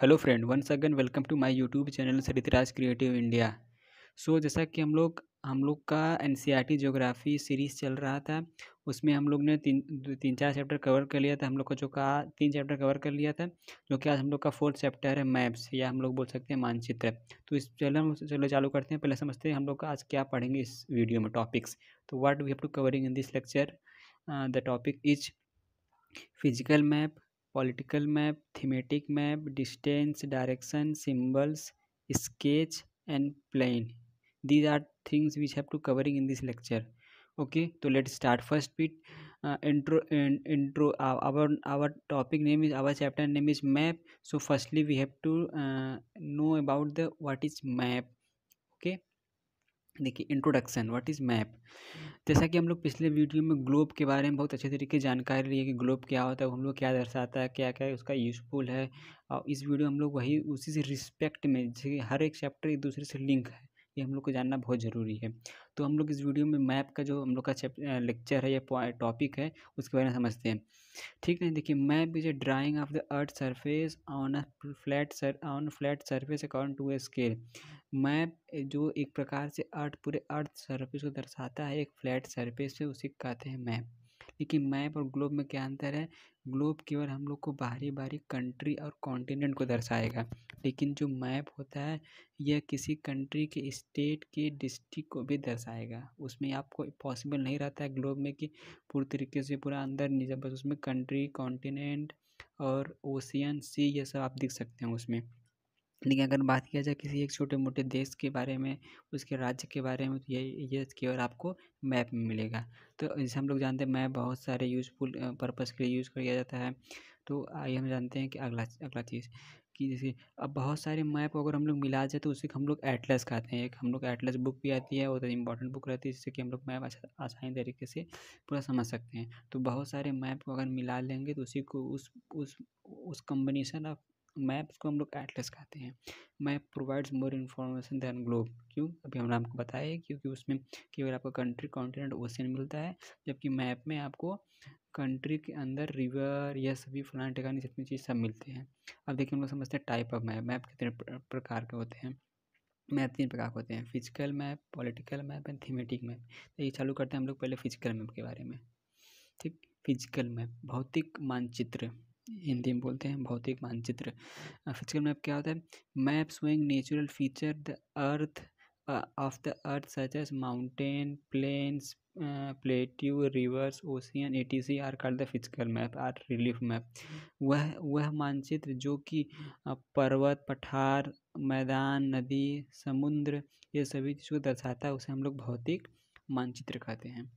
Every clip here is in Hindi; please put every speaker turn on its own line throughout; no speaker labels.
hello friend one again welcome to my YouTube channel Saritraj Creative India so जैसा कि हम लोग हम लोग का एन ज्योग्राफी सीरीज़ चल रहा था उसमें हम लोग ने तीन तीन चार चैप्टर कवर कर लिया था हम लोग का जो कहा तीन चैप्टर कवर कर लिया था जो कि आज हम लोग का फोर्थ चैप्टर है मैप्स या हम लोग बोल सकते हैं मानचित्र तो इस चलो हम चलो चालू करते हैं पहले समझते हैं हम लोग का आज क्या पढ़ेंगे इस वीडियो में टॉपिक्स तो what we have to covering in this lecture the topic is physical map political map thematic map distance direction symbols sketch and plan these are things which have to covering in this lecture okay तो let start first pit intro intro our our topic name is our chapter name is map so firstly we have to know about the what is map okay देखिए इंट्रोडक्शन व्हाट इज़ मैप जैसा कि हम लोग पिछले वीडियो में ग्लोब के बारे में बहुत अच्छे तरीके जानकारी ली है कि ग्लोब क्या होता है हम लोग क्या दर्शाता है क्या क्या है उसका यूज़फुल है और इस वीडियो हम लोग वही उसी से रिस्पेक्ट में जैसे हर एक चैप्टर एक दूसरे से लिंक है ये हम लोग को जानना बहुत ज़रूरी है तो हम लोग इस वीडियो में मैप का जो हम लोग का लेक्चर है या टॉपिक है उसके बारे में समझते हैं ठीक है देखिए map is a drawing of the earth surface on a flat sur on flat surface according to a scale map जो एक प्रकार से अर्थ पूरे अर्थ सरफेस को दर्शाता है एक फ्लैट सरफेस से उसी कहते हैं मैप लेकिन मैप और ग्लोब में क्या अंतर है ग्लोब केवल हम लोग को बाहरी बाहरी कंट्री और कॉन्टिनेंट को दर्शाएगा लेकिन जो मैप होता है यह किसी कंट्री के स्टेट के डिस्ट्रिक्ट को भी दर्शाएगा उसमें आपको पॉसिबल नहीं रहता है ग्लोब में कि पूरी तरीके से पूरा अंदर नहीं बस उसमें कंट्री कॉन्टिनेंट और ओशियन सी ये सब आप दिख सकते हैं उसमें लेकिन अगर बात किया जाए किसी एक छोटे मोटे देश के बारे में उसके राज्य के बारे में तो यही ये केवल आपको मैप में मिलेगा तो जैसे हम लोग जानते हैं मैप बहुत सारे यूज़फुल पर्पज़ के लिए यूज़ किया जाता है तो आइए हम जानते हैं कि अगला अगला चीज़ कि जैसे अब बहुत सारे मैप अगर हम लोग मिला जाए तो उसे हम लोग एटलस कहते हैं एक हम लोग एटलस बुक भी आती है वो तो इम्पॉर्टेंट बुक रहती है जिससे कि हम लोग मैप अच्छा, आसानी तरीके से पूरा समझ सकते हैं तो बहुत सारे मैप को अगर मिला लेंगे तो उसी को उस उस उस कम्बिनेशन ऑफ मैप्स को हम लोग एटलस कहते हैं map provides more information than globe क्यों अभी हमने आपको बताया क्योंकि उसमें केवल आपको कंट्री कॉन्टिनेंट ओशन मिलता है जबकि मैप में आपको कंट्री के अंदर रिवर या सभी फलाना टिकानी जितनी चीज़ सब मिलती हैं अब देखिए हम लोग समझते हैं टाइप ऑफ मैप मैप कितने प्रकार के होते हैं मैप तीन प्रकार के होते हैं physical map political map and thematic map तो ये चालू करते हैं हम लोग पहले फिजिकल मैप के बारे में ठीक फिजिकल मैप भौतिक मानचित्र हिंदी में बोलते हैं भौतिक मानचित्र फिजिकल मैप क्या होता है map showing natural feature the earth of the earth such as mountain plains plateau rivers ocean etc are car the physical map are relief map वह वह मानचित्र जो कि पर्वत पठार मैदान नदी समुद्र ये सभी चीज़ को दर्शाता है उसे हम लोग भौतिक मानचित्र कहते हैं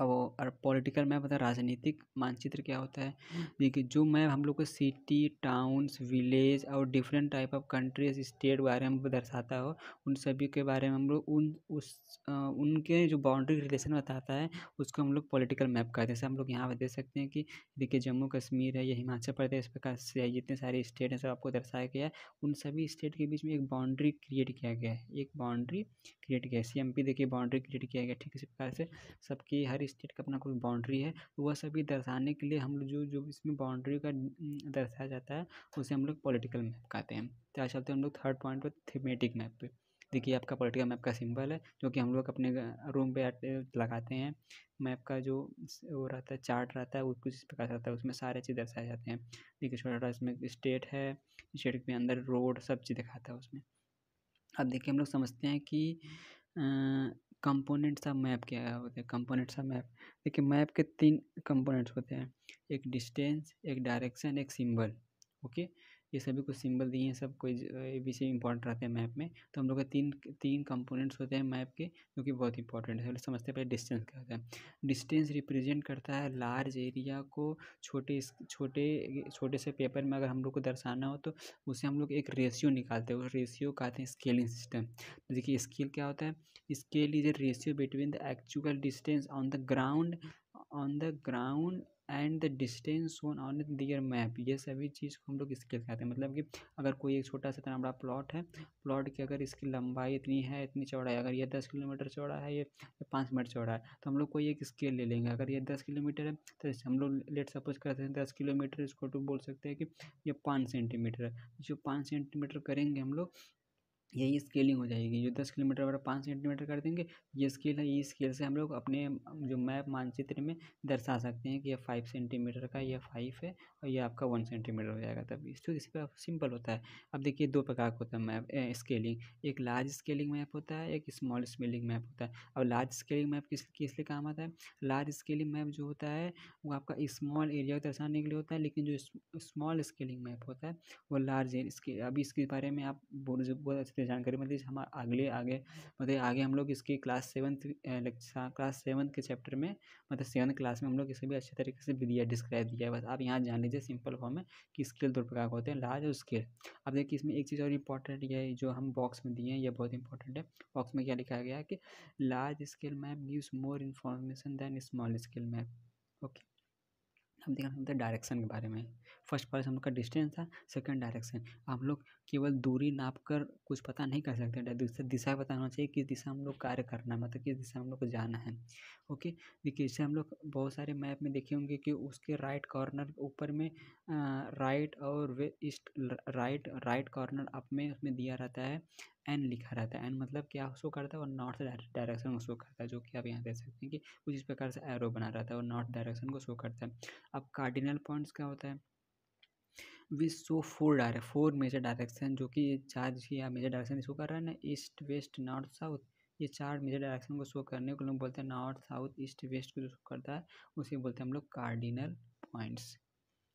अब और पॉलिटिकल मैप होता है राजनीतिक मानचित्र क्या होता है देखिए जो मैप हम लोग को सिटी टाउन्स विलेज और different type of countries state बारे में दर्शाता हो उन सभी के बारे में हम लोग उन उस आ, उनके जो बाउंड्री रिलेशन बताता है उसको हम लोग पॉलिटिकल मैप कहते हैं जैसे हम लोग यहाँ पर देख सकते हैं कि देखिए जम्मू कश्मीर है या हिमाचल प्रदेश प्रकार से जितने सारे स्टेट हैं सब आपको दर्शाया गया है उन सभी स्टेट के बीच में एक बाउंड्री क्रिएट किया गया है एक बाउंड्री क्रिएट किया है सी देखिए बाउंड्री क्रिएट किया गया ठीक इसी प्रकार से सबकी हर स्टेट का अपना कोई बाउंड्री है तो वह सभी दर्शाने के लिए हम लोग जो जो इसमें बाउंड्री का दर्शाया जाता है उसे हम लोग पॉलिटिकल मैप कहते हैं तो आज चलते हैं हम लोग थर्ड पॉइंट पर थीमेटिक मैप पर देखिए आपका पॉलिटिकल मैप का सिंबल है जो कि हम लोग अपने रूम पे लगाते हैं मैप का जो वो रहता है चार्ट रहता है वो कुछ इस प्रकार रहता है उसमें सारे चीज़ दर्शाए जाते हैं देखिए छोटा छोटा इसमें स्टेट है स्टेट के अंदर रोड सब चीज़ दिखाता है उसमें अब देखिए हम लोग समझते हैं कि कंपोनेंट ऑफ मैप क्या होता है कंपोनेंट ऑफ मैप देखिए मैप के तीन कंपोनेंट्स होते हैं एक डिस्टेंस एक डायरेक्शन एक सिंबल ओके ये सभी कुछ सिंबल दिए हैं सब कोई ए बी सी इंपॉर्टेंट रहते हैं मैप में तो हम लोग के तीन तीन कंपोनेंट्स होते हैं मैप के जो कि बहुत इंपॉर्टेंट है समझते पहले डिस्टेंस क्या होता है डिस्टेंस रिप्रेजेंट करता है लार्ज एरिया को छोटे छोटे छोटे से पेपर में अगर हम लोग को दर्शाना हो तो उसे हम लोग एक रेशियो निकालते हैं उस रेशियो का आते हैं स्केलिंग सिस्टम देखिए स्केल क्या होता है scale is a ratio between the actual distance on the ground on the ground and the distance own on their map ये सभी चीज़ को हम लोग स्केल कहते हैं मतलब कि अगर कोई एक छोटा सा इतना बड़ा प्लॉट है प्लॉट की अगर इसकी लंबाई इतनी है इतनी चौड़ा है अगर ये दस किलोमीटर चौड़ा है ये पाँच मीटर चौड़ा है तो हम लोग कोई एक स्केल ले लेंगे अगर ये दस किलोमीटर है तो हम लोग लेट सपोज करते हैं दस किलोमीटर इसको टू बोल सकते हैं कि ये पाँच सेंटीमीटर है जो पाँच सेंटीमीटर करेंगे हम लोग यही स्केलिंग हो जाएगी जो दस किलोमीटर अगर पाँच सेंटीमीटर कर देंगे ये स्केल है ये स्केल से हम लोग अपने जो मैप मानचित्र में दर्शा सकते हैं कि यह फाइव सेंटीमीटर का यह फाइव है और ये आपका वन सेंटीमीटर हो जाएगा तब इस तो इस पर सिंपल होता है अब देखिए दो प्रकार का होता है मैप स्केलिंग एक लार्ज स्केलिंग मैप होता है एक स्मॉल स्केलिंग मैप होता है और लार्ज स्केलिंग मैप किस किस लिए काम आता है लार्ज स्केलिंग मैप जो होता है वो आपका स्मॉल एरिया को दर्शाने के लिए होता है लेकिन जो स्मॉल स्केलिंग मैप होता है वो लार्ज अभी इसके बारे में आप बहुत अच्छे इसकी जानकारी मतलब हम अगले आगे मतलब आगे हम लोग इसकी क्लास सेवन क्लास सेवन के चैप्टर में मतलब सेवन क्लास में हम लोग इसे भी अच्छे तरीके से दिया डिस्क्राइब दिया है बस आप यहाँ जान लीजिए सिंपल फॉर्म में कि स्केल दो प्रकार होते हैं लार्ज और स्केल अब देखिए इसमें एक चीज़ और इंपॉर्टेंट ये जो हम बॉक्स में दिए हैं ये बहुत इंपॉर्टेंट है बॉक्स में क्या लिखा गया है कि large scale map gives more information than small scale map okay हम देखना चाहते हैं डायरेक्शन के बारे में फर्स्ट पार्ट हम लोग का डिस्टेंस था सेकंड डायरेक्शन हम लोग केवल दूरी नाप कर कुछ पता नहीं कर सकते दूसरा दिशा पता होना चाहिए किस दिशा हम लोग कार्य करना है मतलब किस दिशा हम लोग को जाना है ओके देखिए इससे हम लोग बहुत सारे मैप में देखे होंगे कि उसके राइट कॉर्नर ऊपर में राइट और वे east right right corner up में उसमें दिया रहता है एन लिखा रहता है एन मतलब क्या शो करता है और नॉर्थ डायरेक्शन को शो करता है जो कि आप यहाँ देख सकते हैं कि कुछ इस प्रकार से एरो बना रहता है और नॉर्थ डायरेक्शन को शो करता है अब कार्डिनल पॉइंट्स क्या होता है we show four dire four major direction जो कि चार या मेजर डायरेक्शन शो कर रहा है ना ईस्ट वेस्ट नॉर्थ साउथ ये चार मेजर डायरेक्शन को शो करने को लोग बोलते हैं नॉर्थ साउथ ईस्ट वेस्ट को जो शो करता है उसे बोलते हैं हम लोग कार्डिनल पॉइंट्स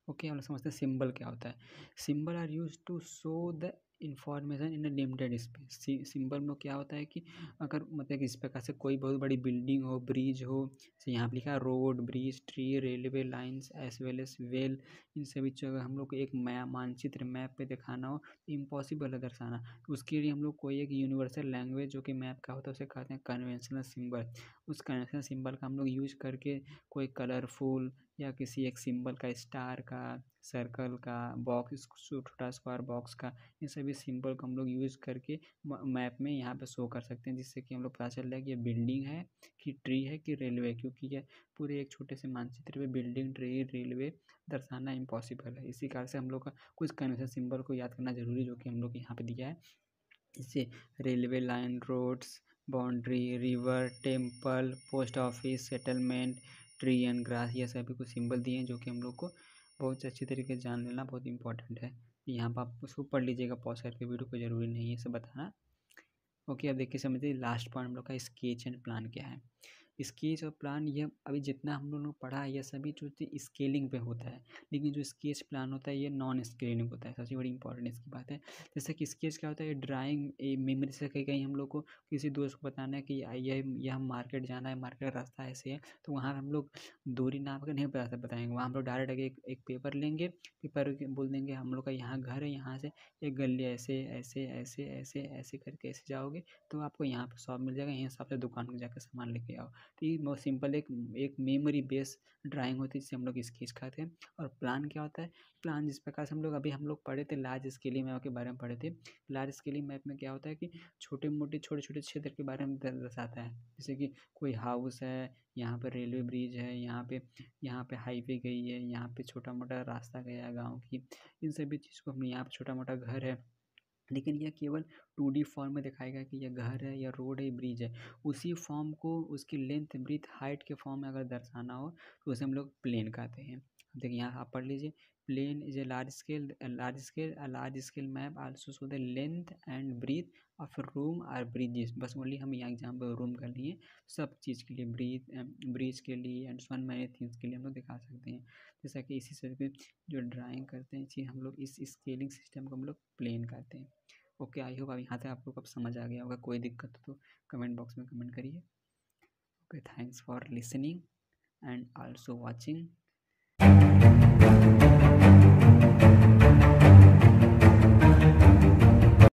ओके हम लोग समझते हैं सिंबल क्या होता है symbol are use to show the information in a limited space symbol में क्या होता है कि अगर मतलब इस प्रकार से कोई बहुत बड़ी बिल्डिंग हो ब्रिज हो जैसे यहाँ पर लिखा है road bridge tree railway lines as well as well इन सभी चीज़ों का हम लोग को एक मै मानचित्र मैप पे दिखाना हो तो इम्पॉसिबल है दर्शाना उसके लिए हम लोग कोई एक यूनिवर्सल लैंग्वेज जो कि मैप का होता है उसे कहते हैं कन्वेंशनल सिम्बल उस कन्वेंशनल सिम्बल का हम लोग यूज करके कोई कलरफुल या किसी एक सिंबल का स्टार का सर्कल का बॉक्स छोटा स्क्वायर बॉक्स का ये सभी सिंबल को हम लोग यूज़ करके मैप में यहाँ पे शो कर सकते हैं जिससे कि हम लोग पता चल रहा है कि ये बिल्डिंग है कि ट्री है कि रेलवे क्योंकि ये पूरे एक छोटे से मानचित्र में बिल्डिंग ट्री रेलवे दर्शाना इम्पॉसिबल है इसी कारण से हम लोग का कुछ कन्वेंशन सिंबल को याद करना जरूरी जो कि हम लोग यहाँ पर दिया है इससे railway line roads boundary river temple post office settlement tree and grass ये सभी कुछ सिंबल दिए हैं जो कि हम लोग को बहुत अच्छी तरीके से जान लेना बहुत इंपॉर्टेंट है यहाँ पर आप उसको पढ़ लीजिएगा पॉज करके वीडियो को जरूरी नहीं है सब बताना ओके अब देखिए समझिए लास्ट पॉइंट हम लोग का स्केच एंड प्लान क्या है स्केच और प्लान ये अभी जितना हम लोगों ने पढ़ा है यह सभी जो स्केलिंग पे होता है लेकिन जो स्केच प्लान होता है ये नॉन स्केलिंग होता है सबसे बड़ी इंपॉर्टेंट इसकी बात है जैसे कि स्केच क्या होता है ड्राइंग मेमोरी से कहीं कहीं हम लोग को किसी दोस्त को बताना है कि ये ये हम मार्केट जाना है मार्केट रास्ता ऐसे है तो वहाँ हम लोग दूरी नाप कर नहीं बता बताएंगे वहाँ हम लोग डायरेक्ट एक, एक पेपर लेंगे पेपर बोल देंगे हम लोग का यहाँ घर है यहाँ से एक गली ऐसे ऐसे ऐसे ऐसे ऐसे करके ऐसे जाओगे तो आपको यहाँ पर शॉप मिल जाएगा यहाँ शॉप से दुकान में जाकर सामान लेके आओ तो ये सिंपल एक एक मेमोरी बेस ड्राइंग होती है जिससे हम लोग स्केच करते हैं और प्लान क्या होता है प्लान जिस प्रकार से हम लोग अभी हम लोग पढ़े थे लार्ज स्केली मैप के बारे में पढ़े थे लार्ज स्केली मैप में क्या होता है कि छोटे मोटे छोटे छोटे क्षेत्र के बारे में दर्शाता है जैसे कि कोई हाउस है यहाँ पर रेलवे ब्रिज है यहाँ पे यहाँ पे हाईवे गई है यहाँ पे छोटा मोटा रास्ता गया है गाँव की इन सभी चीज़ को हम यहाँ पर छोटा मोटा घर है लेकिन यह केवल टू डी फॉर्म में दिखाया गया कि यह घर है या रोड है ब्रिज है उसी फॉर्म को उसकी लेंथ ब्रिथ हाइट के फॉर्म में अगर दर्शाना हो तो उसे हम लोग प्लेन कहते हैं देखिए यहाँ आप पढ़ लीजिए plan is a large scale large scale large scale map also so the length and breadth of room और ब्रिजेस बस ओनली हम यहाँ एग्जाम्पल रूम कर लिए सब चीज़ के लिए ब्रीथ ब्रिज के लिए एंड सन मैनी थिंग्स के लिए हम लोग दिखा सकते हैं जैसा कि इसी से जो ड्राइंग करते हैं चीज़ हम लोग इस स्केलिंग सिस्टम को हम लोग प्लेन करते हैं ओके आई होप अब यहाँ से आपको कब समझ आ गया होगा कोई दिक्कत हो तो कमेंट बॉक्स में कमेंट करिए okay thanks for listening and also watching